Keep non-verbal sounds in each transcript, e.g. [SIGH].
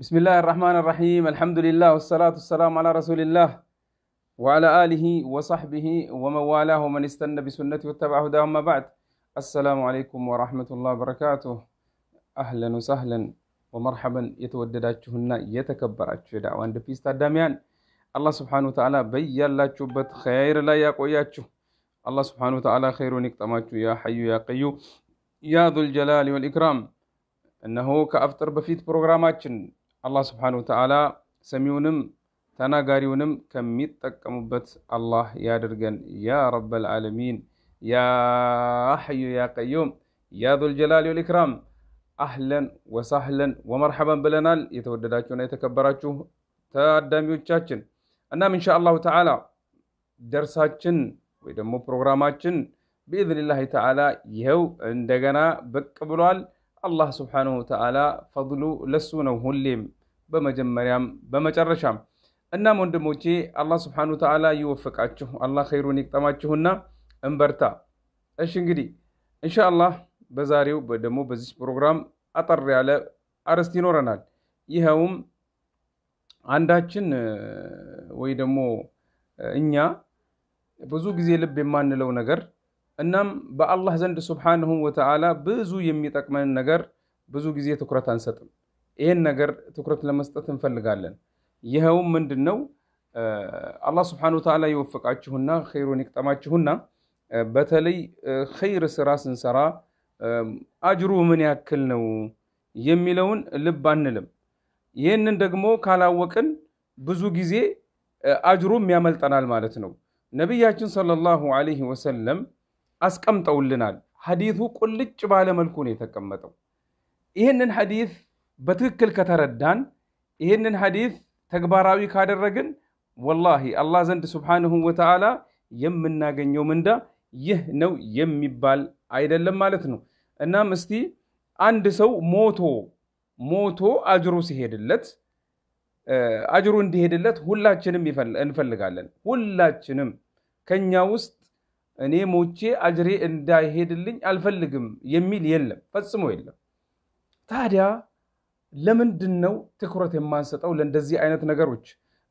بسم الله الرحمن الرحيم الحمد لله والصلاة والسلام على رسول الله وعلى آله وصحبه ومن والاه ومن استنى بسنته واتبع هداه أما بعد السلام عليكم ورحمة الله وبركاته أهلا وسهلا ومرحبا يتودداتشهن يتكبراتش دعوان دفيس تاداميان الله سبحانه وتعالى تشبت خير لا يقوياتشه الله سبحانه وتعالى خير نكتماتشه يا حي يا قيو يا ذو الجلال والإكرام أنه كأفتر بفيت ፕሮግራማችን الله سبحانه وتعالى سميونم تناغاريونم كميت تكمبت الله يا درغن يا رب العالمين يا حي يا قيوم يا ذو الجلال والإكرام أهلا وسهلا ومرحبا بلنا يتودداتونا يتكبراتو تاداميو تشاتشن أنا إن شاء الله تعالى درساتشن ويدمو بروغراماتشن بإذن الله تعالى يهو اندغنا بكبروال አላህ ስብሓንሁ ተዓላ ፈድሉ ለሱ ነው ሁሌም በመጀመሪያም በመጨረሻም። እናም ወንድሞቼ አላህ ስብሓንሁ ተዓላ ይወፍቃችሁ፣ አላህ ኸይሩን ይቅጠማችሁና እንበርታ። እሺ እንግዲህ እንሻ በዛሬው ደግሞ በዚህ ፕሮግራም አጠር ያለ አርዕስት ይኖረናል። ይኸውም አንዳችን ወይ ደግሞ እኛ ብዙ ጊዜ ልብ የማንለው ነገር እናም በአላህ ዘንድ ስብሓንሁ ወተዓላ ብዙ የሚጠቅመን ነገር ብዙ ጊዜ ትኩረት አንሰጥም። ይህን ነገር ትኩረት ለመስጠት እንፈልጋለን። ይኸውም ምንድን ነው? አላህ ሱብሓነሁ ወተዓላ ይወፍቃችሁና ኸይሩን ይቅጠማችሁና በተለይ ኸይር ስራ ስንሰራ አጅሩ ምን ያክል ነው የሚለውን ልብ አንልም። ይህንን ደግሞ ካላወቅን ብዙ ጊዜ አጅሩም ያመልጠናል ማለት ነው። ነቢያችን ሰለላሁ ዐለይሂ ወሰለም አስቀምጠውልናል። ሐዲቱ ቁልጭ ባለ መልኩ ነው የተቀመጠው። ይህንን ሐዲት በትክክል ከተረዳን፣ ይህንን ሐዲት ተግባራዊ ካደረግን ወላሂ አላህ ዘንድ ስብሓንሁ ወተዓላ የምናገኘው ምንዳ ይህ ነው የሚባል አይደለም ማለት ነው። እናም እስቲ አንድ ሰው ሞቶ ሞቶ አጅሩ ሲሄድለት አጅሩ እንዲሄድለት ሁላችንም እንፈልጋለን። ሁላችንም ከኛ ውስጥ እኔ ሞቼ አጅሬ እንዳይሄድልኝ አልፈልግም የሚል የለም፣ ፈጽሞ የለም። ታዲያ ለምንድን ነው ትኩረት የማንሰጠው ለእንደዚህ አይነት ነገሮች?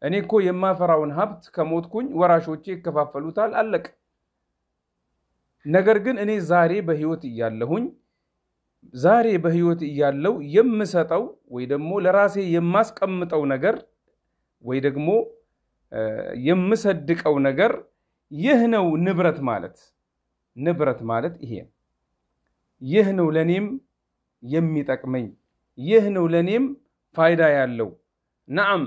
እኔ እኮ የማፈራውን ሀብት ከሞትኩኝ ወራሾቼ ይከፋፈሉታል፣ አለቅ። ነገር ግን እኔ ዛሬ በህይወት እያለሁኝ ዛሬ በህይወት እያለው የምሰጠው ወይ ደግሞ ለራሴ የማስቀምጠው ነገር ወይ ደግሞ የምሰድቀው ነገር ይህ ነው ንብረት ማለት ንብረት ማለት ይሄ ይህ ነው ለእኔም የሚጠቅመኝ ይህ ነው ለእኔም ፋይዳ ያለው ነዓም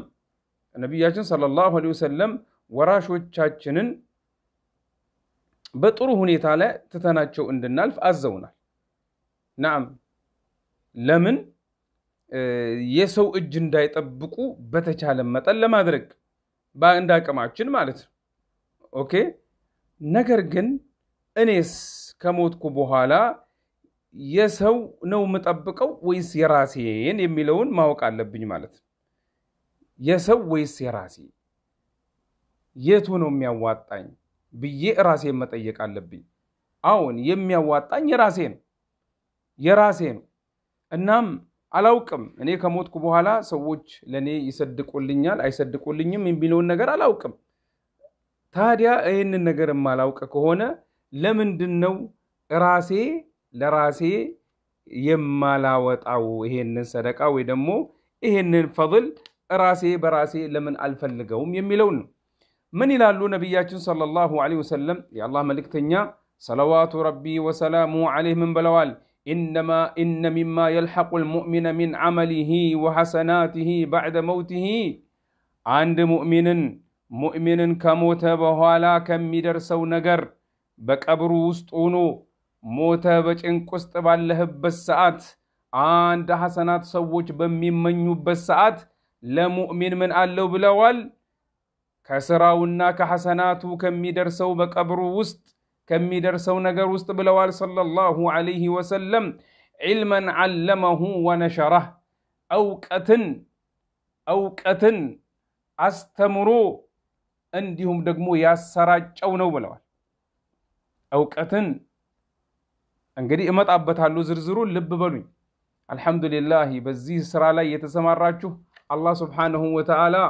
ነቢያችን ሰለላሁ ዐለይሂ ወሰለም ወራሾቻችንን በጥሩ ሁኔታ ላይ ትተናቸው እንድናልፍ አዘውናል ናም ለምን የሰው እጅ እንዳይጠብቁ በተቻለ መጠን ለማድረግ በእንደ አቅማችን ማለት ነው ኦኬ። ነገር ግን እኔስ ከሞትኩ በኋላ የሰው ነው የምጠብቀው ወይስ የራሴን የሚለውን ማወቅ አለብኝ ማለት ነው። የሰው ወይስ የራሴ የቱ ነው የሚያዋጣኝ ብዬ ራሴን መጠየቅ አለብኝ። አሁን የሚያዋጣኝ የራሴ ነው የራሴ ነው። እናም አላውቅም እኔ ከሞትኩ በኋላ ሰዎች ለእኔ ይሰድቁልኛል አይሰድቁልኝም የሚለውን ነገር አላውቅም። تاديا اين نگر مالاوكا كونا لمن دنو راسي لراسي يم مالاوات او اين نسرق او دمو اين نفضل راسي براسي لمن الفل لقوم يميلون من لون نبياتن صلى الله عليه وسلم يا الله ملك تنيا صلوات ربي وسلام عليه من بلوال إنما إن مما يلحق المؤمن من عمله وحسناته بعد موته عند مؤمن ሙእሚንን ከሞተ በኋላ ከሚደርሰው ነገር በቀብሩ ውስጥ ሆኖ ሞተ በጭንቅ ውስጥ ባለህበት ሰዓት አንድ ሐሰናት ሰዎች በሚመኙበት ሰዓት ለሙእሚን ምን አለው ብለዋል? ከስራውና ከሐሰናቱ ከሚደርሰው በቀብሩ ውስጥ ከሚደርሰው ነገር ውስጥ ብለዋል ሰለላሁ ዐለይሂ ወሰለም ዒልመን ዐለመሁ ወነሸራህ እውቀትን እውቀትን አስተምሮ عندهم دقمو يا سراج او نو بلوال او قتن انقدي امت عبتها اللو زرزرو لب بلوين الحمد لله بزي سرالا يتسمار راجو الله سبحانه وتعالى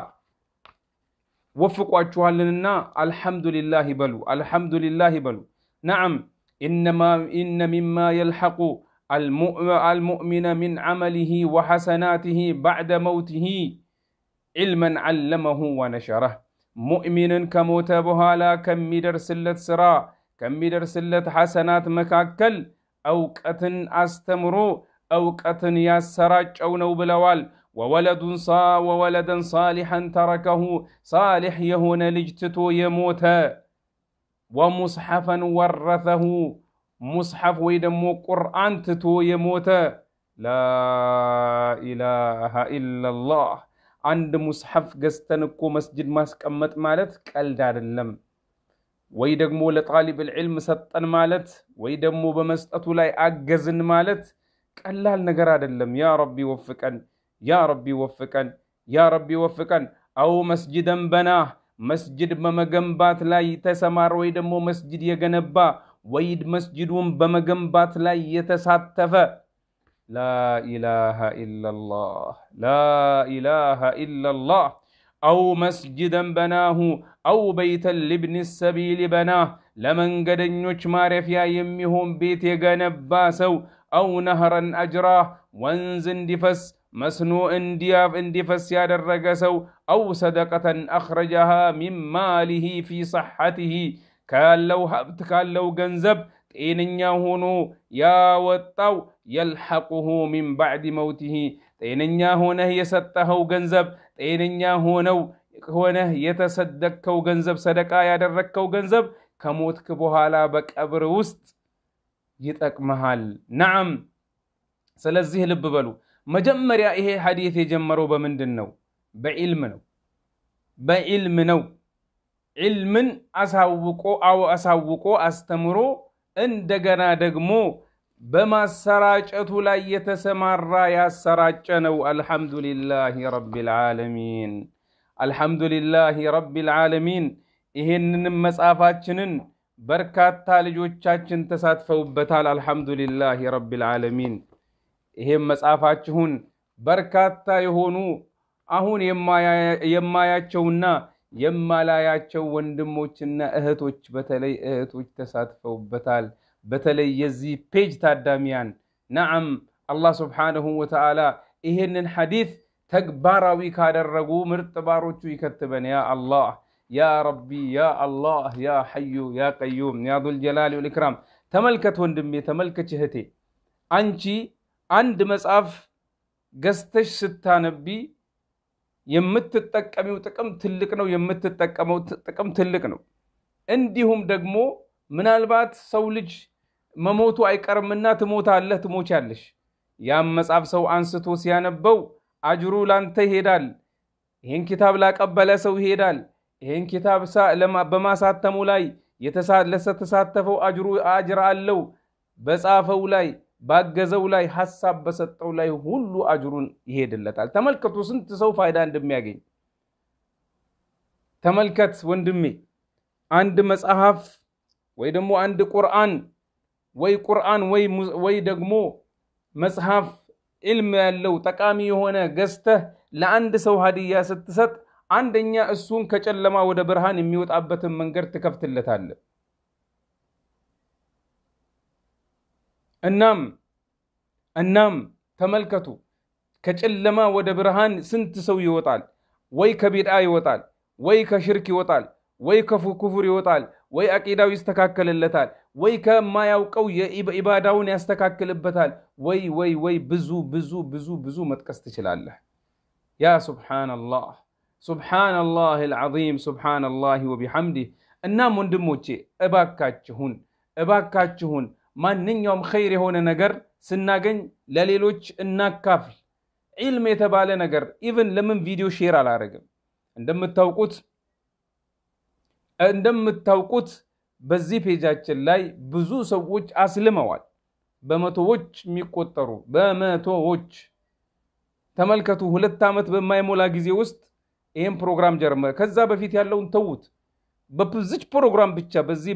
وفقوا اجوال لنا الحمد لله بلو الحمد لله بلو نعم انما ان مما يلحق المؤمن من عمله وحسناته بعد موته علما علمه ونشره مؤمنن كموتا بهالا كم ميدر سلت سرا كم ميدر سلت حسنات مكاكل او كتن استمرو او كتن ياسراج او نوبلوال وولد صا وولدا صالحا تركه صالح يهون لجتتو يموتا ومصحفا ورثه مصحف ويدمو قران تتو يموتا لا اله الا الله አንድ ሙስሐፍ ገዝተን እኮ መስጅድ ማስቀመጥ ማለት ቀልድ አይደለም። ወይ ደግሞ ለጣሊብ ልዕልም ሰጠን ማለት ወይ ደግሞ በመስጠቱ ላይ አገዝን ማለት ቀላል ነገር አይደለም። ያ ረቢ ወፍቀን፣ ያ ረቢ ወፍቀን፣ ያ ረቢ ወፍቀን። አው መስጅደን በና መስጅድ በመገንባት ላይ ተሰማር ወይ ደግሞ መስጅድ የገነባ ወይ መስጅዱን በመገንባት ላይ የተሳተፈ لا إله إلا الله لا إله إلا الله أو مسجدا بناه أو بيتا لابن السبيل بناه لمن قد يشمار في أيمهم بيت يغنباسو أو نهرا أجراه ونز اندفس مسنوء دياف اندفس يا الرقسو أو صدقة أخرجها من ماله في صحته كان لو هبت كان لو قنزب إن يهونو يا وطو የልሐቁሁ ሚን ባዕድ መውቲሂ ጤነኛ ሆነህ የሰጠኸው ገንዘብ ጤነኛ ሆነው ሆነህ የተሰደቅከው ገንዘብ ሰደቃ ያደረግከው ገንዘብ ከሞትክ በኋላ በቀብር ውስጥ ይጠቅመሃል። ነዓም። ስለዚህ ልብ በሉ። መጀመሪያ ይሄ ሐዲት የጀመረው በምንድን ነው? በዒልም ነው። በዒልም ነው። ዒልምን አሳውቆ አሳውቆ አስተምሮ እንደገና ደግሞ በማሰራጨቱ ላይ የተሰማራ ያሰራጨ ነው። አልሐምዱሊላሂ ረቢል ዓለሚን አልሐምዱሊላሂ ረቢል ዓለሚን። ይሄንንም መጽሐፋችንን በርካታ ልጆቻችን ተሳትፈውበታል። አልሐምዱሊላሂ ረቢል ዓለሚን። ይሄም መጽሐፋችሁን በርካታ የሆኑ አሁን የማያቸውና የማላያቸው ወንድሞችና እህቶች በተለይ እህቶች ተሳትፈውበታል። بتلي يزي بيج تاداميان نعم الله سبحانه وتعالى إهن الحديث تكبارا ويكاد الرقو مرتبارو تويكتبن يا الله يا ربي يا الله يا حي يا قيوم يا ذو الجلال والإكرام تملكت وندمي تملكت جهتي أنجي عند مسعف قستش ستانبي يمت التكامي وتكم تلكنا ويمت التكامي وتكم تلكنا عندهم دقمو منالبات سولج سولج መሞቱ አይቀርምና ትሞታለህ፣ ትሞቻለሽ። ያም መጽሐፍ ሰው አንስቶ ሲያነበው አጅሩ ላንተ ይሄዳል። ይህን ኪታብ ላቀበለ ሰው ይሄዳል። ይህን ኪታብ በማሳተሙ ላይ ለተሳተፈው አጅሩ አጅር አለው። በጻፈው ላይ ባገዘው ላይ ሀሳብ በሰጠው ላይ ሁሉ አጅሩን ይሄድለታል። ተመልከቱ ስንት ሰው ፋይዳ እንደሚያገኝ ተመልከት ወንድሜ። አንድ መጽሐፍ ወይ ደግሞ አንድ ቁርአን ወይ ቁርአን ወይ ደግሞ መጽሐፍ ዕልም ያለው ጠቃሚ የሆነ ገዝተህ ለአንድ ሰው ሀዲያ ስትሰጥ አንደኛ እሱን ከጨለማ ወደ ብርሃን የሚወጣበትን መንገድ ትከፍትለታለህ። እናም እናም ተመልከቱ ከጨለማ ወደ ብርሃን ስንት ሰው ይወጣል? ወይ ከቢድአ ይወጣል፣ ወይ ከሽርክ ይወጣል ወይ ከኩፍር ይወጣል፣ ወይ አቂዳው ይስተካከልለታል፣ ወይ ከማያውቀው የኢባዳውን ያስተካክልበታል። ወይ ወይ ወይ ብዙ ብዙ ብዙ ብዙ መጥቀስ ትችላለህ። ያ ሱብሓነላህ ሱብሓነላሂል ዐዚም ሱብሓነላሂ ወቢሐምዲህ። እናም ወንድሞቼ እባካችሁን እባካችሁን ማንኛውም ኸይር የሆነ ነገር ስናገኝ ለሌሎች እናካፍል። ዒልም የተባለ ነገር ኢቭን ለምን ቪዲዮ ሼር አላደረግም እንደምታውቁት እንደምታውቁት በዚህ ፔጃችን ላይ ብዙ ሰዎች አስልመዋል። በመቶዎች የሚቆጠሩ በመቶዎች ተመልከቱ። ሁለት ዓመት በማይሞላ ጊዜ ውስጥ ይህም ፕሮግራም ጀርመ ከዛ በፊት ያለውን ተዉት። በዚች ፕሮግራም ብቻ በዚህ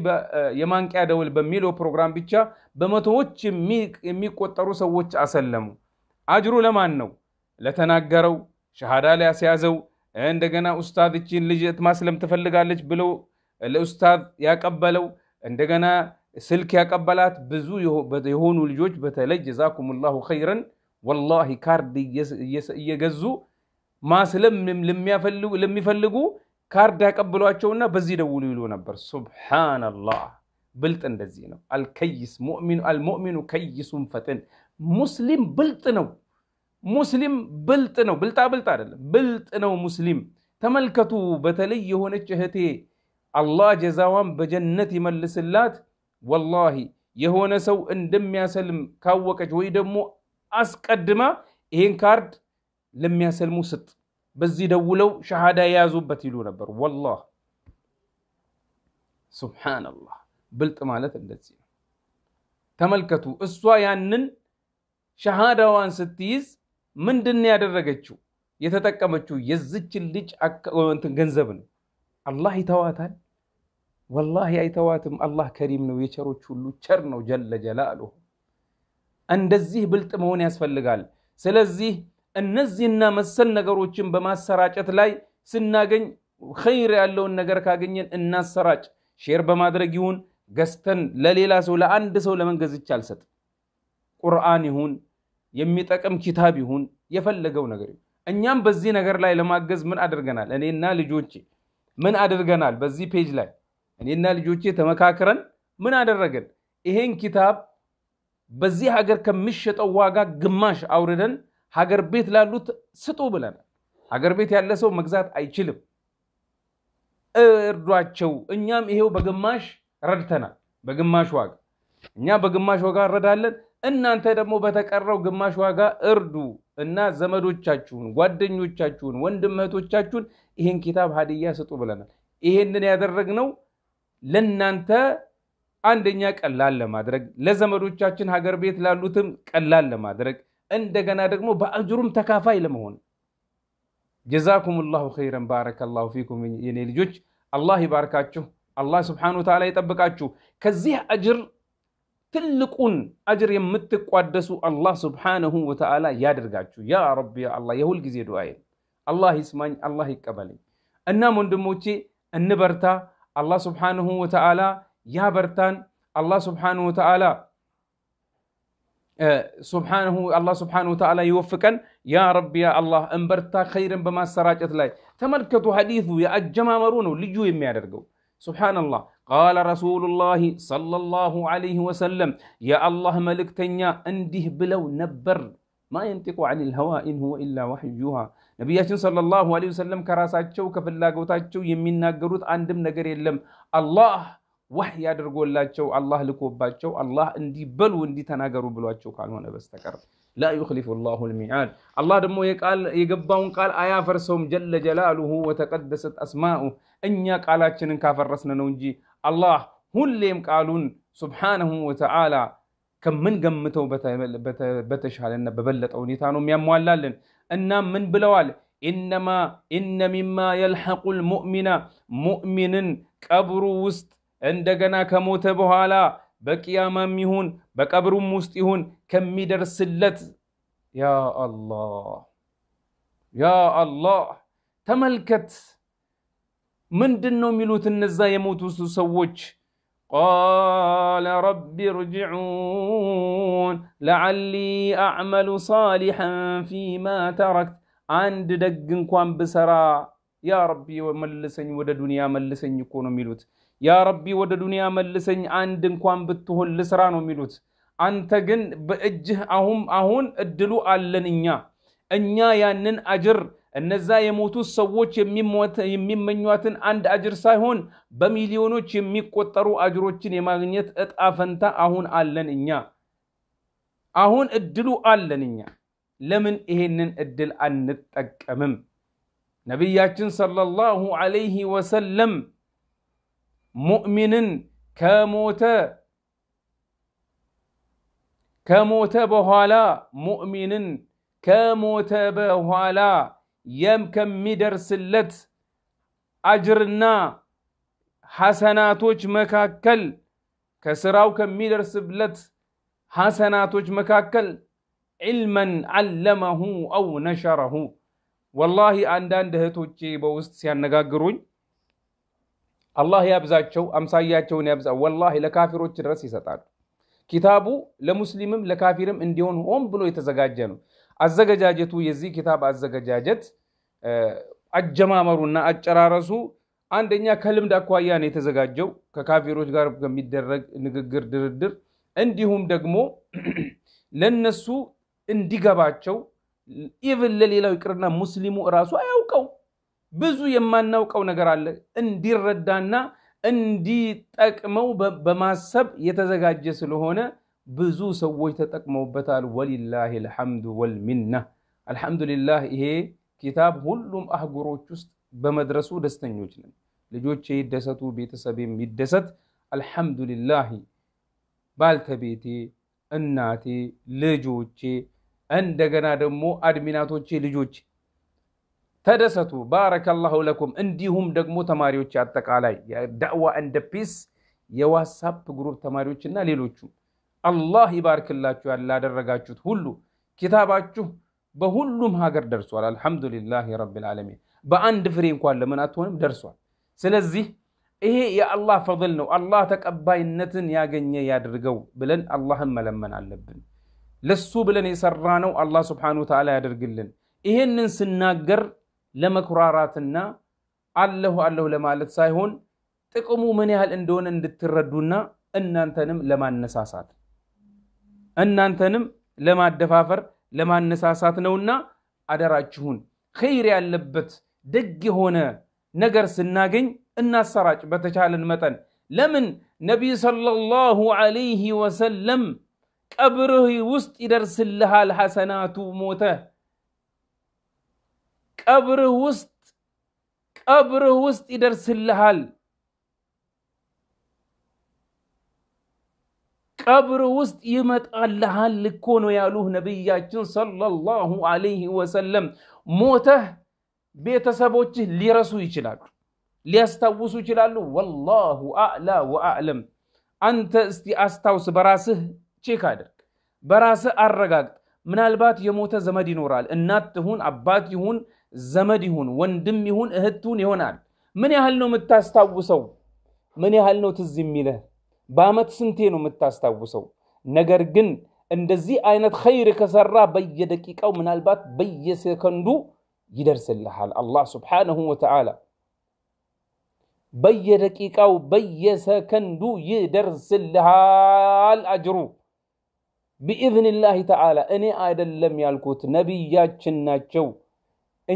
የማንቂያ ደወል በሚለው ፕሮግራም ብቻ በመቶዎች የሚቆጠሩ ሰዎች አሰለሙ። አጅሩ ለማን ነው? ለተናገረው ሸሃዳ ላይ ያስያዘው እንደገና ኡስታዝ ልጅ ማስለም ትፈልጋለች ብለው الأستاذ يقبلوا عندنا سلك يا يقبلات بزو يهونو الجوج بتلج جزاكم الله خيرا والله كاردي كارد يجزو ما سلم لم يفلو لم يفلو كاردي يا يقبلوا أتشونا بزيد ولو نبر سبحان الله بلتن دزينا الكيس مؤمن المؤمن كيس فتن مسلم بلتنو مسلم بلتنو بلتا بلتا بلتنو مسلم تملكتو بتلي هون هتي አላህ ጀዛዋን በጀነት ይመልስላት። ወላሂ የሆነ ሰው እንደሚያሰልም ካወቀች ወይ ደግሞ አስቀድማ ይሄን ካርድ ለሚያሰልሙ ስጥ፣ በዚህ ደውለው ሸሃዳ የያዙበት ይሉ ነበር። ወላሂ ሱብሓነላህ፣ ብልጥ ማለት እንደዚህ ነው። ተመልከቱ፣ እሷ ያንን ሸሃዳዋን ስትይዝ ምንድን ያደረገችው? የተጠቀመችው የዝችን ልጅ ገንዘብ ነው። አላህ ይተዋታል? ወላሂ አይተዋትም። አላህ ከሪም ነው፣ የቸሮች ሁሉ ቸር ነው ጀለ ጀላሉሁ። እንደዚህ ብልጥ መሆን ያስፈልጋል። ስለዚህ እነዚህና መሰል ነገሮችን በማሰራጨት ላይ ስናገኝ ኸይር ያለውን ነገር ካገኘን እናሰራጭ። ሼር በማድረግ ይሁን ገዝተን ለሌላ ሰው ለአንድ ሰው ለመንገዝ ይቻ ቁርአን ይሁን የሚጠቅም ኪታብ ይሁን የፈለገው ነገር ይሁን እኛም በዚህ ነገር ላይ ለማገዝ ምን አድርገናል? እኔና ልጆቼ ምን አድርገናል? በዚህ ፔጅ ላይ እኔና ልጆቼ ተመካክረን ምን አደረግን? ይሄን ኪታብ በዚህ ሀገር ከሚሸጠው ዋጋ ግማሽ አውርደን ሀገር ቤት ላሉት ስጡ ብለናል። ሀገር ቤት ያለ ሰው መግዛት አይችልም። እርዷቸው። እኛም ይሄው በግማሽ ረድተናል። በግማሽ ዋጋ እኛ በግማሽ ዋጋ እረዳለን እናንተ ደግሞ በተቀረው ግማሽ ዋጋ እርዱ። እና ዘመዶቻችሁን፣ ጓደኞቻችሁን፣ ወንድም እህቶቻችሁን ይህን ኪታብ ሀዲያ ስጡ ብለናል። ይሄንን ያደረግነው ለእናንተ አንደኛ ቀላል ለማድረግ ለዘመዶቻችን ሀገር ቤት ላሉትም ቀላል ለማድረግ እንደገና ደግሞ በአጅሩም ተካፋይ ለመሆን ጀዛኩም ላሁ ኸይረን ባረከላሁ ፊኩም የኔ ልጆች አላህ ይባርካችሁ አላህ ስብሓነሁ ወተዓላ ይጠብቃችሁ ከዚህ አጅር تلقون أجر يمتك وادسو الله سبحانه وتعالى يادرقاتشو يا ربي الله يهول قزي دعاية الله يسمعني الله يكبالي أنا من دموتي أن برتا الله سبحانه وتعالى يا برتان الله سبحانه وتعالى سبحانه الله سبحانه وتعالى يوفقا يا ربي يا الله انبرتا خيرا بما سراجت لاي تملكتو حديثو يا اجمامرونو لجو يمي عدرقو سبحان الله قال رسول الله صلى الله عليه وسلم يا الله ملك تنيا أنده بلو نبر ما ينطق عن الهوى إن هو إلا وحي يوها نبي صلى الله عليه وسلم كراسات شوك في الله قوتات شو يمنا قروت أندم نقر يلم الله وحي يدرقو الله شو الله لكوبات شو الله اندي بلو اندي تناقرو بلوات شو قال وانا بستكر لا يخلف الله الميعاد الله دمو يقبون قال آيا فرسهم جل جلاله وتقدست أسماؤه እኛ ቃላችንን ካፈረስን ነው እንጂ አላህ ሁሌም ቃሉን ሱብሓነሁ ወተዓላ ከምንገምተው በተሻለና በበለጠ ሁኔታ ነው የሚያሟላልን። እና ምን ብለዋል? ኢነማ ኢነ ሚማ የልሐቁል ሙእሚና ሙእሚንን ቀብሩ ውስጥ እንደገና ከሞተ በኋላ በቅያማም ይሁን በቀብሩም ውስጥ ይሁን ከሚደርስለት ያ አላህ ያ አላህ ተመልከት ምንድን ነው የሚሉት እነዛ የሞቱ ሰዎች? ቃለ ረቢ ርጅዑን ለዓሊ አዕመሉ ሳሊሐን ፊማ ተረክት፣ አንድ ደግ እንኳን ብሰራ ያ ረቢ መልሰኝ፣ ወደ ዱንያ መልሰኝ እኮ ነው የሚሉት። ያ ረቢ ወደ ዱንያ መልሰኝ፣ አንድ እንኳን ብትሆን ልስራ ነው የሚሉት። አንተ ግን በእጅህ አሁን አሁን እድሉ አለን እኛ እኛ ያንን አጅር እነዛ የሞቱት ሰዎች የሚመኟትን አንድ አጅር ሳይሆን በሚሊዮኖች የሚቆጠሩ አጅሮችን የማግኘት እጣ ፈንታ አሁን አለን እኛ። አሁን እድሉ አለን እኛ። ለምን ይሄንን እድል አንጠቀምም? ነቢያችን ሰለላሁ ዐለይሂ ወሰለም ሙእሚንን ከሞተ ከሞተ በኋላ ሙእሚንን ከሞተ በኋላ የም ከሚደርስለት አጅርና ሐሰናቶች መካከል ከስራው ከሚደርስለት ሐሰናቶች መካከል ዒልመን አለመሁ አው ነሸረሁ። ወላሂ አንዳንድ እህቶቼ በውስጥ ሲያነጋግሩኝ አላህ ያብዛቸው፣ አምሳያቸውን ያብዛ። ወላሂ ለካፊሮች ድረስ ይሰጣሉ። ኪታቡ ለሙስሊምም ለካፊርም እንዲሆን ሆን ብሎ የተዘጋጀ ነው። አዘገጃጀቱ የዚህ ኪታብ አዘገጃጀት አጀማመሩና አጨራረሱ አንደኛ ከልምድ አኳያ ነው የተዘጋጀው ከካፊሮች ጋር በሚደረግ ንግግር፣ ድርድር እንዲሁም ደግሞ [CLEARS THROAT] ለነሱ እንዲገባቸው ኢቭን ለሌላው ይቅርና ሙስሊሙ እራሱ አያውቀው ብዙ የማናውቀው ነገር አለ እንዲረዳና እንዲጠቅመው በማሰብ የተዘጋጀ ስለሆነ ብዙ ሰዎች ተጠቅመውበታል። ወሊላህ አልሐምዱ ወልሚና አልሐምዱሊላህ። ይሄ ኪታብ ሁሉም አህጉሮች ውስጥ በመድረሱ ደስተኞች ነን። ልጆቼ ይደሰቱ፣ ቤተሰብ የሚደሰት አልሐምዱሊላህ። ባልተቤቴ፣ እናቴ፣ ልጆቼ እንደገና ደግሞ አድሚናቶቼ ልጆች ተደሰቱ። ባረከላሁ ለኩም። እንዲሁም ደግሞ ተማሪዎች አጠቃላይ ዳዕዋ እንደ ፒስ የዋትሳፕ ግሩፕ ተማሪዎችና ሌሎቹም። አላህ ይባርክላችሁ ያላደረጋችሁት ሁሉ። ኪታባችሁ በሁሉም ሀገር ደርሷል። አልሐምዱሊላህ ረብል ዓለሚን። በአንድ ፍሬ እንኳን ለምን አትሆንም ደርሷል። ስለዚህ ይሄ የአላህ ፈድል ነው። አላህ ተቀባይነትን ያገኘ ያድርገው ብለን አላህን መለመን አለብን። ለሱ ብለን የሰራ ነው አላህ ስብሓነሁ ወተዓላ ያደርግልን። ይሄንን ስናገር ለመኩራራትና አለሁ አለሁ ለማለት ሳይሆን ጥቅሙ ምን ያህል እንደሆነ እንድትረዱና እናንተንም ለማነሳሳት እናንተንም ለማደፋፈር ለማነሳሳት ነውና አደራችሁን ኸይር ያለበት ደግ የሆነ ነገር ስናገኝ እናሰራጭ በተቻለን መጠን። ለምን ነቢይ ሰለላሁ ዐለይሂ ወሰለም ቀብርህ ውስጥ ይደርስልሃል ሐሰናቱ ሞተ ቀብርህ ውስጥ ቀብርህ ውስጥ ይደርስልሃል ቀብር ውስጥ ይመጣልሃል እኮ ነው ያሉህ ነቢያችን ሰለላሁ አለይህ ወሰለም። ሞተህ ቤተሰቦችህ ሊረሱ ይችላሉ፣ ሊያስታውሱ ይችላሉ። ወላሁ አዕላ ወአዕለም። አንተ እስቲ አስታውስ፣ በራስህ ቼክ አድርግ፣ በራስህ አረጋግጥ። ምናልባት የሞተ ዘመድ ይኖራል። እናት ይሁን አባት ይሁን ዘመድ ይሁን ወንድም ይሁን እህቱን ይሆናል። ምን ያህል ነው የምታስታውሰው? ምን ያህል ነው ትዝ የሚልህ? በዓመት ስንቴ ነው የምታስታውሰው? ነገር ግን እንደዚህ አይነት ኸይር ከሰራ በየደቂቃው ምናልባት በየሰከንዱ ይደርስልሃል አላህ ስብሓነሁ ወተዓላ በየደቂቃው በየሰከንዱ ይደርስልሃል አጅሩ ቢኢዝንላህ ተዓላ። እኔ አይደለም ያልኩት ነቢያችን ናቸው።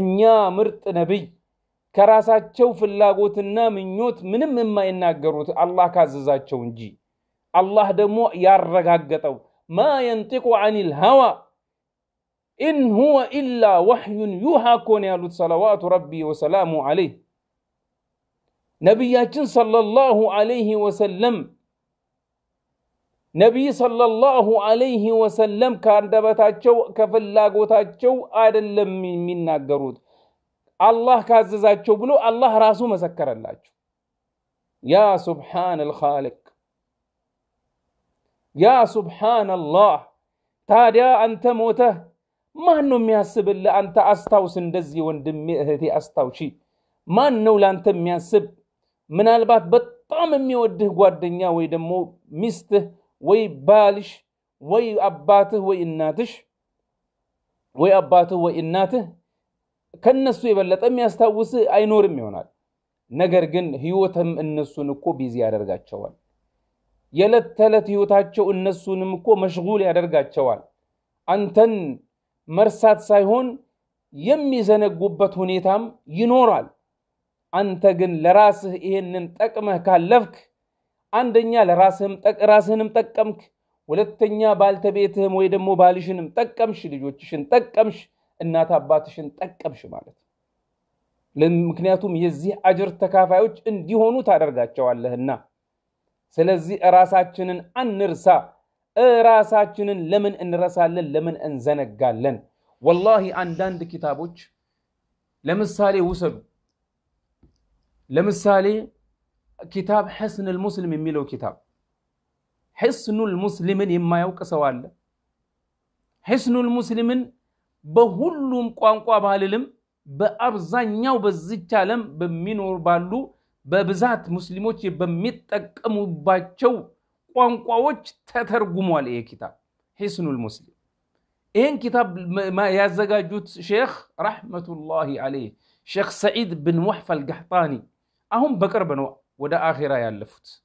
እኛ ምርጥ ነቢይ ከራሳቸው ፍላጎትና ምኞት ምንም የማይናገሩት አላህ ካዘዛቸው እንጂ አላህ ደግሞ ያረጋገጠው ማ የንጢቁ አኒል ሀዋ ኢን ሁወ ኢላ ወሕዩን ዩሃ ኮን ያሉት ሰለዋቱ ረቢ ወሰላሙ አለይህ ነቢያችን ሰለላሁ አለይህ ወሰለም ነቢይ ሰለላሁ አለይህ ወሰለም ከአንደበታቸው ከፍላጎታቸው አይደለም የሚናገሩት አላህ ካዘዛቸው ብሎ አላህ ራሱ መሰከረላቸው። ያ ሱብሓነል ኻሊቅ ያ ሱብሓነላህ። ታዲያ አንተ ሞተህ ማን ነው የሚያስብልህ? አንተ አስታውስ፣ እንደዚህ ወንድሜ እህቴ አስታውሺ፣ ማን ነው ለአንተ የሚያስብ? ምናልባት በጣም የሚወድህ ጓደኛ ወይ ደግሞ ሚስትህ ወይ ባልሽ ወይ አባትህ ወይ እናትሽ ወይ አባትህ ወይ እናትህ ከነሱ የበለጠ የሚያስታውስ አይኖርም ይሆናል። ነገር ግን ህይወትም እነሱን እኮ ቢዚ ያደርጋቸዋል። የዕለት ተዕለት ህይወታቸው እነሱንም እኮ መሽጉል ያደርጋቸዋል። አንተን መርሳት ሳይሆን የሚዘነጉበት ሁኔታም ይኖራል። አንተ ግን ለራስህ ይሄንን ጠቅመህ ካለፍክ አንደኛ ለራስህንም ጠቀምክ፣ ሁለተኛ ባልተቤትህም ወይ ደግሞ ባልሽንም ጠቀምሽ፣ ልጆችሽን ጠቀምሽ። النات أباتشن تكبش مالت لن مكنياتهم يزيح أجر تكافيوش إن ديهونو تارغات جوال لهن سلزي أراساتشن أن نرسا أراساتشن لمن أن رسالن لمن أن زنق لن والله عندان دي كتابوش لمسالي وسلو لمسالي كتاب حسن المسلم ميلو كتاب حسن المسلمين يما يوكسوال حسن المسلمين بهولم قانقوا بهاللم بأبزانيا وبزيتش عالم بمنور بالو ببزات مسلموتي بميتك أمو باتشو قانقوا وش تثر قموال إيه كتاب حسن المسلم إن كتاب ما يزقى جوت شيخ رحمة الله عليه شيخ سعيد بن وحف القحطاني أهم بكر بنو ودا آخرة يالفوت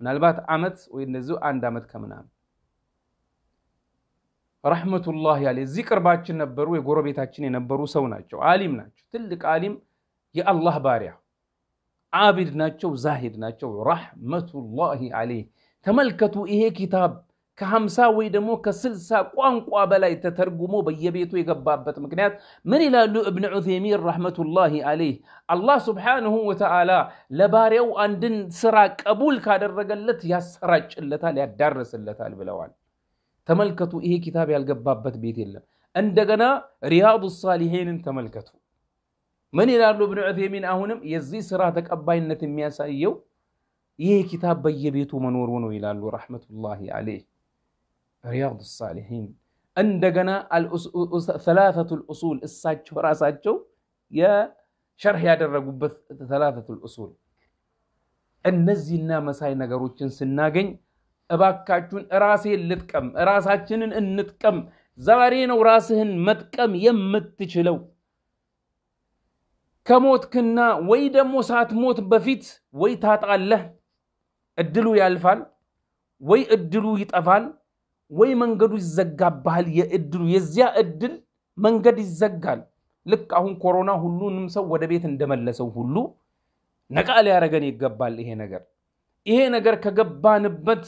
من البات عمت وينزو عن دامت كمنام رحمة الله عليه ذكر باتش نبرو يقرب يتاتشني نبرو سو ناتشو عالم ناتشو تلك عالم يا الله بارع عابد ناتشو زاهد ناتشو رحمة الله عليه تملكتو إيه كتاب كهمسا ويدمو كسلسا قوان قوابلا يتترقمو بيبيتو يقباب بتمكنات من إلى ابن عثيمين رحمة الله عليه الله سبحانه وتعالى لباريو أندن سراك أبول كادر رقلت يا سراج اللتال يا درس اللتال بلوان تملكتوا ايه كتاب القباب بات بيت الله عندنا رياض الصالحين تملكتوا من الى ابن عثيمين اهونم يزي سراتك اباين نتم ياسايو ايه كتاب بي بيتو منور ونو الى رحمة الله عليه رياض الصالحين عندنا الأس... ثلاثة الأصول الساتشو راساتشو يا شرح يا ثلاثة الأصول النزي النامساي نقروتشن سناقين እባካችሁን ራሴን ልጥቀም፣ ራሳችንን እንጥቀም። ዛሬ ነው ራስህን መጥቀም የምትችለው። ከሞትክና ወይ ደግሞ ሳትሞት በፊት ወይ ታጣለህ፣ እድሉ ያልፋል፣ ወይ እድሉ ይጠፋል፣ ወይ መንገዱ ይዘጋብሃል። የእድሉ የዚያ እድል መንገድ ይዘጋል። ልክ አሁን ኮሮና ሁሉንም ሰው ወደ ቤት እንደመለሰው ሁሉ ነቃ ሊያደረገን ይገባል። ይሄ ነገር ይሄ ነገር ከገባንበት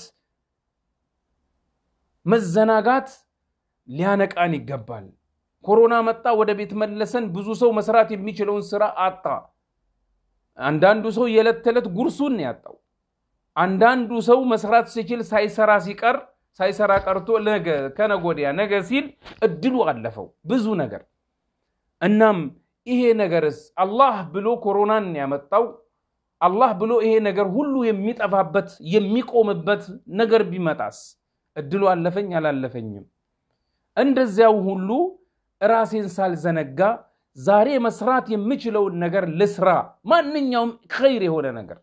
መዘናጋት ሊያነቃን ይገባል። ኮሮና መጣ፣ ወደ ቤት መለሰን። ብዙ ሰው መስራት የሚችለውን ስራ አጣ። አንዳንዱ ሰው የዕለት ተዕለት ጉርሱን ያጣው፣ አንዳንዱ ሰው መስራት ሲችል ሳይሰራ ሲቀር ሳይሰራ ቀርቶ ነገ ከነጎዲያ ነገ ሲል እድሉ አለፈው ብዙ ነገር። እናም ይሄ ነገርስ አላህ ብሎ ኮሮናን ያመጣው አላህ ብሎ ይሄ ነገር ሁሉ የሚጠፋበት የሚቆምበት ነገር ቢመጣስ እድሉ አለፈኝ አላለፈኝም። እንደዚያው ሁሉ ራሴን ሳልዘነጋ ዛሬ መስራት የምችለውን ነገር ልስራ። ማንኛውም ኸይር የሆነ ነገር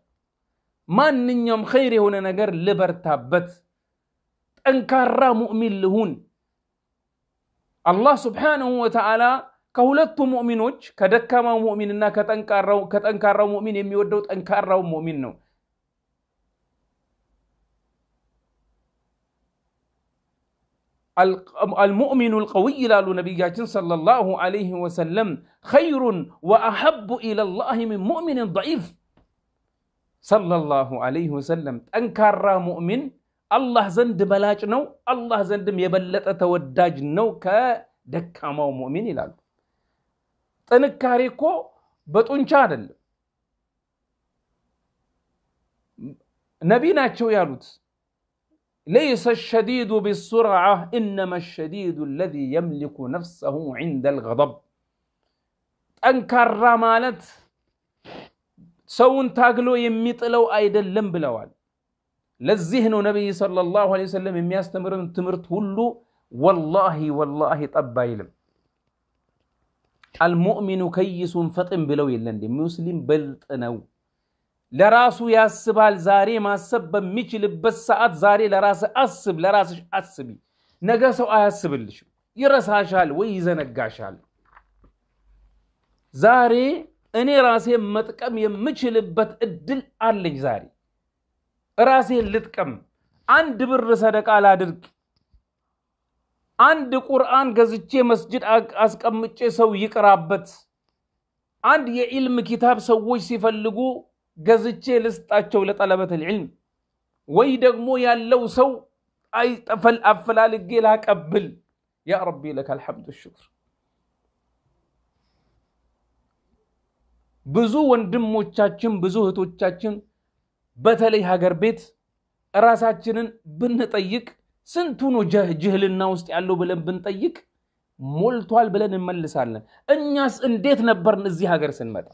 ማንኛውም ኸይር የሆነ ነገር ልበርታበት፣ ጠንካራ ሙእሚን ልሁን። አላህ ስብሓነሁ ወተዓላ ከሁለቱ ሙእሚኖች ከደካማው ሙእሚንና ከጠንካራው ሙእሚን የሚወደው ጠንካራው ሙእሚን ነው። المؤمن القوي لالو نبياتين صلى الله عليه وسلم خير وأحب إلى الله من مؤمن ضعيف صلى الله عليه وسلم أنكر مؤمن الله زند بلاج نو الله زند يبلت توداج نو كدكامو مؤمن إلى ጥንካሬ እኮ በጡንቻ نبينا ነቢ ናቸው ليس الشديد بالسرعة إنما الشديد الذي يملك نفسه عند الغضب ጠንካራ ማለት ሰውን ታግሎ የሚጥለው አይደለም ብለዋል። ለዚህ ነው ነቢይ ሰለላሁ ዐለይሂ ወሰለም የሚያስተምርን ትምህርት ሁሉ ወላሂ ወላሂ ጠብ አይልም። አልሙእሚኑ ከይሱን ፈጥን ብለው የለ እንዴ? ሙስሊም በልጥ ነው። ለራሱ ያስባል። ዛሬ ማሰብ በሚችልበት ሰዓት ዛሬ ለራስ አስብ፣ ለራስሽ አስቢ። ነገ ሰው አያስብልሽም፣ ይረሳሻል ወይ ይዘነጋሻል። ዛሬ እኔ ራሴ መጥቀም የምችልበት እድል አለኝ። ዛሬ ራሴን ልጥቀም። አንድ ብር ሰደቃ ላድርግ። አንድ ቁርአን ገዝቼ መስጅድ አስቀምጬ ሰው ይቅራበት። አንድ የኢልም ኪታብ ሰዎች ሲፈልጉ ገዝቼ ልስጣቸው ለጠለበት ዒልም ወይ ደግሞ ያለው ሰው አይጠፈል አፈላልጌ ላቀብል። ያ ረቢ ለካ አልሐምዱ ሽክር። ብዙ ወንድሞቻችን ብዙ እህቶቻችን በተለይ ሀገር ቤት ራሳችንን ብንጠይቅ ስንቱ ነው ጅህልና ውስጥ ያለው ብለን ብንጠይቅ ሞልቷል ብለን እንመልሳለን። እኛስ እንዴት ነበርን እዚህ ሀገር ስንመጣ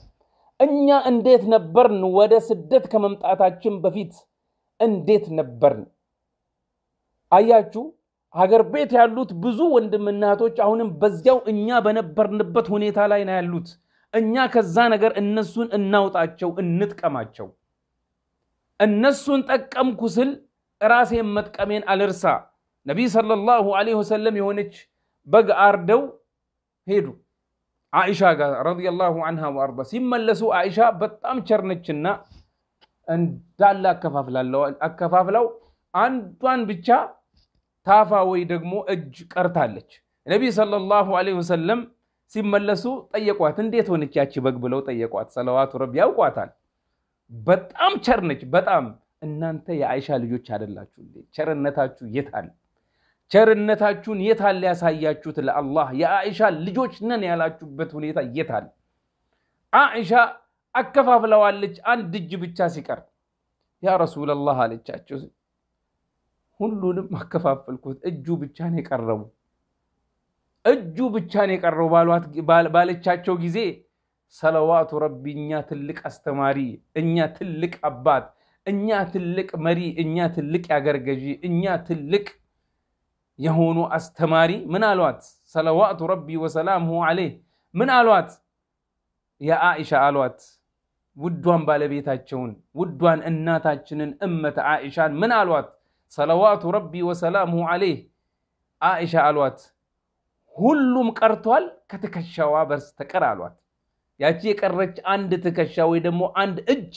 እኛ እንዴት ነበርን? ወደ ስደት ከመምጣታችን በፊት እንዴት ነበርን? አያችሁ፣ ሀገር ቤት ያሉት ብዙ ወንድምና እህቶች አሁንም በዚያው እኛ በነበርንበት ሁኔታ ላይ ነው ያሉት። እኛ ከዛ ነገር እነሱን እናውጣቸው፣ እንጥቀማቸው። እነሱን ጠቀምኩ ስል ራሴን መጥቀሜን አልርሳ። ነቢይ ሰለላሁ ዐለይሂ ወሰለም የሆነች በግ አርደው ሄዱ። አኢሻ ጋር ረዲየላሁ አንሃ ወአርዳ ሲመለሱ አይሻ በጣም ቸርነችና እንዳለ አከፋፍላው አንዷን ብቻ ታፋ ወይ ደግሞ እጅ ቀርታለች። ነቢይ ሰለላሁ ዐለይሂ ወሰለም ሲመለሱ ጠየቋት፣ እንዴት ሆነች ያቺ በግ ብለው ጠየቋት። ሰለዋቱ ረቢ ያውቋታል። በጣም ቸርነች። በጣም እናንተ የአይሻ ልጆች አይደላችሁ? ቸርነታችሁ የት አለ? ቸርነታችሁን አለ ያሳያችሁት ለአላህ? የአኢሻ ልጆች ነን ያላችሁበት ሁኔታ አለ? አኢሻ አከፋፍለዋለች፣ አንድ እጅ ብቻ ሲቀር ያ ረሱለላህ አለቻቸው፣ ሁሉንም አከፋፈልኩት፣ እጁ ብቻ ነው የቀረቡ እጁ ብቻ ነው የቀረው ባለቻቸው ጊዜ ሰለዋቱ ረቢ፣ እኛ ትልቅ አስተማሪ፣ እኛ ትልቅ አባት፣ እኛ ትልቅ መሪ፣ እኛ ትልቅ ያገር ገዢ፣ እኛ ትልቅ የሆኑ አስተማሪ ምን አሏት? ሰለዋቱ ረቢ ወሰላሙሁ አለይህ ምን አሏት? የአኢሻ አሏት። ውዷን ባለቤታቸውን ውዷን እናታችንን እመተ አኢሻን ምን አሏት? ሰለዋቱ ረቢ ወሰላሙሁ አለይህ አኢሻ አሏት። ሁሉም ቀርቷል ከትከሻዋ በስተቀር አሏት። ያቺ የቀረች አንድ ትከሻ ወይ ደግሞ አንድ እጅ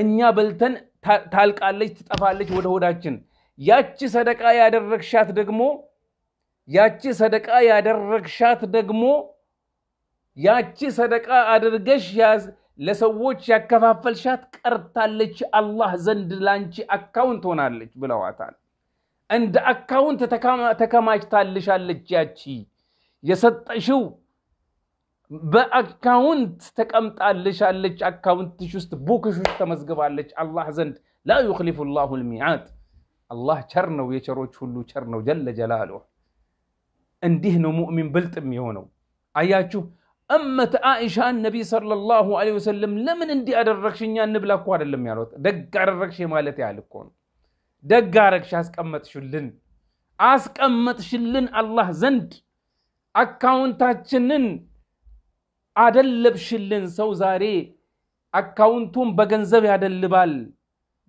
እኛ በልተን ታልቃለች፣ ትጠፋለች ወደ ሆዳችን ያቺ ሰደቃ ያደረግሻት ደግሞ ያቺ ሰደቃ ያደረግሻት ደግሞ ያቺ ሰደቃ አድርገሽ ለሰዎች ያከፋፈልሻት ቀርታለች፣ አላህ ዘንድ ላንቺ አካውንት ሆናለች ብለዋታል። እንደ አካውንት ተከማችታልሻለች። ያቺ የሰጠሽው በአካውንት ተቀምጣልሻለች። አካውንትሽ ውስጥ ቡክሽ ውስጥ ተመዝግባለች አላህ ዘንድ። ላ ዩክሊፉ ላሁ ልሚዓድ አላህ ቸር ነው፣ የቸሮች ሁሉ ቸር ነው ጀለ ጀላሉ። እንዲህ ነው ሙእሚን ብልጥ የሚሆነው። አያችሁ እመት አኢሻን ነቢይ ሰለላሁ ዐለይሂ ወሰለም ለምን እንዲህ አደረግሽ እኛ እንብላ እኮ አይደለም ያሉት፣ ደግ አደረግሽ ማለት ያህል እኮ ነው። ደግ አረግሽ፣ አስቀመጥሽልን አስቀመጥሽልን አላህ ዘንድ አካውንታችንን አደለብሽልን። ሰው ዛሬ አካውንቱን በገንዘብ ያደልባል።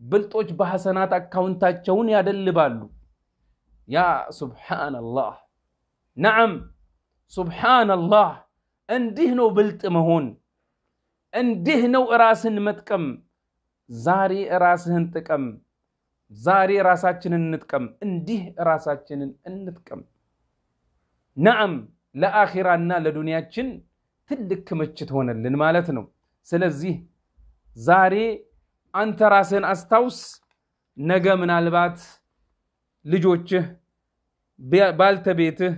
ብልጦች በሐሰናት አካውንታቸውን ያደልባሉ። ያ ሱብሓነላህ፣ ነዓም ሱብሓነላህ። እንዲህ ነው ብልጥ መሆን፣ እንዲህ ነው እራስን መጥቀም። ዛሬ ራስህን ጥቀም። ዛሬ እራሳችንን እንጥቀም። እንዲህ ራሳችንን እንጥቀም። ነዓም ለአኺራና ለዱንያችን ትልቅ ክምችት ሆነልን ማለት ነው። ስለዚህ ዛሬ አንተ ራስህን አስታውስ። ነገ ምናልባት ልጆችህ፣ ባልተቤትህ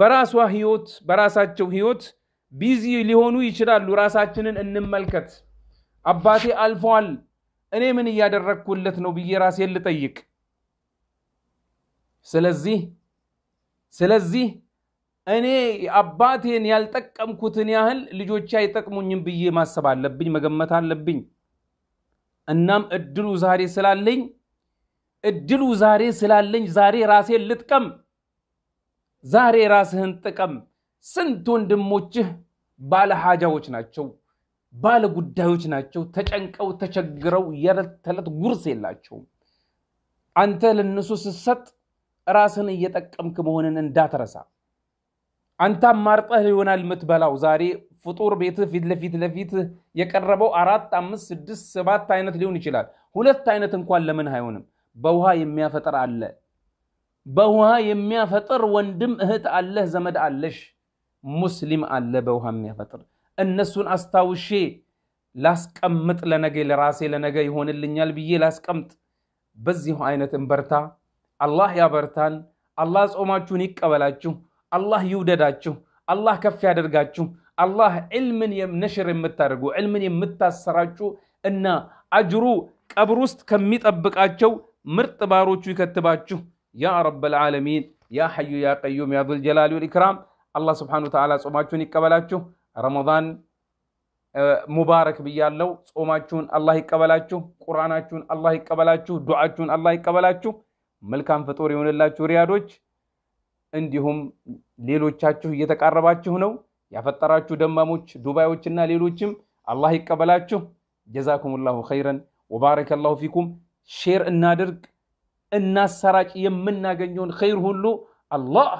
በራሷ ህይወት በራሳቸው ህይወት ቢዚ ሊሆኑ ይችላሉ። ራሳችንን እንመልከት። አባቴ አልፈዋል፣ እኔ ምን እያደረግኩለት ነው ብዬ ራሴን ልጠይቅ። ስለዚህ ስለዚህ እኔ አባቴን ያልጠቀምኩትን ያህል ልጆቼ አይጠቅሙኝም ብዬ ማሰብ አለብኝ፣ መገመት አለብኝ። እናም እድሉ ዛሬ ስላለኝ እድሉ ዛሬ ስላለኝ ዛሬ ራሴን ልጥቀም። ዛሬ ራስህን ጥቀም። ስንት ወንድሞችህ ባለ ሀጃዎች ናቸው፣ ባለ ጉዳዮች ናቸው። ተጨንቀው ተቸግረው የዕለት ተዕለት ጉርስ የላቸውም። አንተ ለነሱ ስትሰጥ ራስን እየጠቀምክ መሆንን እንዳትረሳ። አንተ አማርጠህ ይሆናል የምትበላው ዛሬ ፍጡር ቤት ፊት ለፊት ለፊት የቀረበው አራት፣ አምስት፣ ስድስት፣ ሰባት አይነት ሊሆን ይችላል። ሁለት አይነት እንኳን ለምን አይሆንም? በውሃ የሚያፈጥር አለ። በውሃ የሚያፈጥር ወንድም እህት አለህ፣ ዘመድ አለሽ፣ ሙስሊም አለ በውሃ የሚያፈጥር። እነሱን አስታውሼ ላስቀምጥ፣ ለነገ ለራሴ ለነገ ይሆንልኛል ብዬ ላስቀምጥ። በዚሁ አይነት እንበርታ። አላህ ያበርታን። አላህ ጾማችሁን ይቀበላችሁ። አላህ ይውደዳችሁ። አላህ ከፍ ያደርጋችሁ። አላህ ዕልምን ነሽር የምታደርጉ ዕልምን የምታሰራጩ እና አጅሩ ቀብር ውስጥ ከሚጠብቃቸው ምርጥ ባሮቹ ይከትባችሁ። ያ ረበል ዓለሚን፣ ያ ሐዩ ያ ቀዩም ያ ዙልጀላሊ ወልኢክራም። አላህ ስብሓነ ወተዓላ ጾማችሁን ይቀበላችሁ። ረመዳን ሙባረክ ብያለው። ጾማችሁን አላህ ይቀበላችሁ። ቁርአናችሁን አላህ ይቀበላችሁ። ዱዓችሁን አላህ ይቀበላችሁ። መልካም ፍጡር የሆነላችሁ ሪያዶች፣ እንዲሁም ሌሎቻችሁ እየተቃረባችሁ ነው። ያፈጠራችሁ ደማሞች፣ ዱባዮችና ሌሎችም አላህ ይቀበላችሁ። ጀዛኩሙላሁ ኸይረን ወባረከላሁ ፊኩም። ሼር እናድርግ፣ እናሰራጭ። የምናገኘውን ኸይር ሁሉ አላህ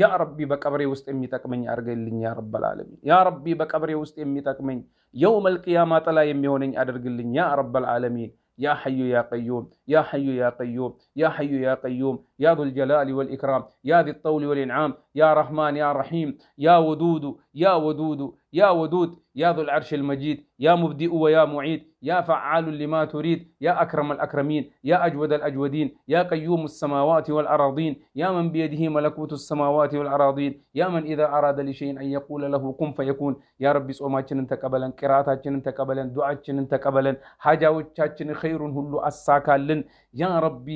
ያ ረቢ በቀብሬ ውስጥ የሚጠቅመኝ አድርገልኝ፣ ያ ረበል ያ ረቢ በቀብሬ ውስጥ የሚጠቅመኝ የውመል ቂያማ ጥላ የሚሆነኝ አድርግልኝ፣ ያ ረበል ዓለሚን። ያ ሐዩ ያ ቀዩም يا حي يا قيوم يا حي يا قيوم يا ذو الجلال والإكرام يا ذي الطول والإنعام يا رحمن يا رحيم يا ودود يا ودود يا ودود يا ذو العرش المجيد يا مبدئ ويا معيد يا فعال لما تريد يا أكرم الأكرمين يا أجود الأجودين يا قيوم السماوات والأراضين يا من بيده ملكوت السماوات والأراضين يا من إذا أراد لشيء أن يقول له قم فيكون يا رب سوما تقبلا قراءة تقبلا دعاء تقبلا حاجة خير هلو أساكا لن ብለን ያ ረቢ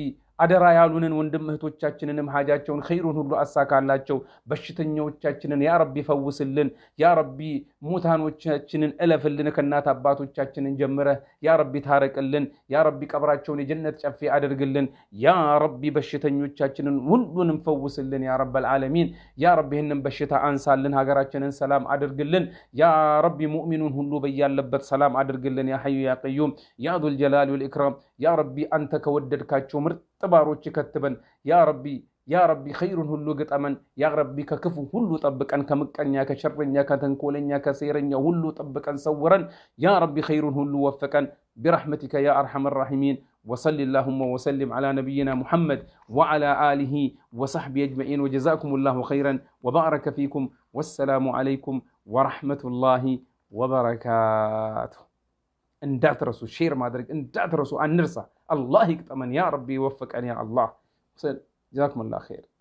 አደራ ያሉንን ወንድም እህቶቻችንንም ሀጃቸውን ኸይሩን ሁሉ አሳካላቸው። በሽተኞቻችንን ያ ረቢ ፈውስልን፣ ያ ረቢ ሙታኖቻችንን እለፍልን። ከእናት አባቶቻችንን ጀምረህ ያ ረቢ ታረቅልን፣ ያ ረቢ ቀብራቸውን የጀነት ጨፌ አድርግልን፣ ያ ረቢ በሽተኞቻችንን ሁሉንም ፈውስልን። ያ ረብ አልዓለሚን ያ ረቢ ይህንን በሽታ አንሳልን፣ ሀገራችንን ሰላም አድርግልን። ያ ረቢ ሙእሚኑን ሁሉ በያለበት ሰላም አድርግልን። ያ ሐዩ ያ ቀዩም ያ ዙልጀላል ወልኢክራም يا ربي أنت كودد كاتشو مرتباروش تكتبن يا ربي يا ربي خير هلو أمن يا ربي ككفو هلو يا كشر يا كمكنيا يا كتنكولنيا يا هلو طبقن صورا يا ربي خير هلو وفقا برحمتك يا أرحم الراحمين وصل اللهم وسلم على نبينا محمد وعلى آله وصحبه أجمعين وجزاكم الله خيرا وبارك فيكم والسلام عليكم ورحمة الله وبركاته اندعترسوا شير ما ادري اندعترسوا ان نرسى الله يقطمن يا ربي يوفق يا الله جزاكم الله خير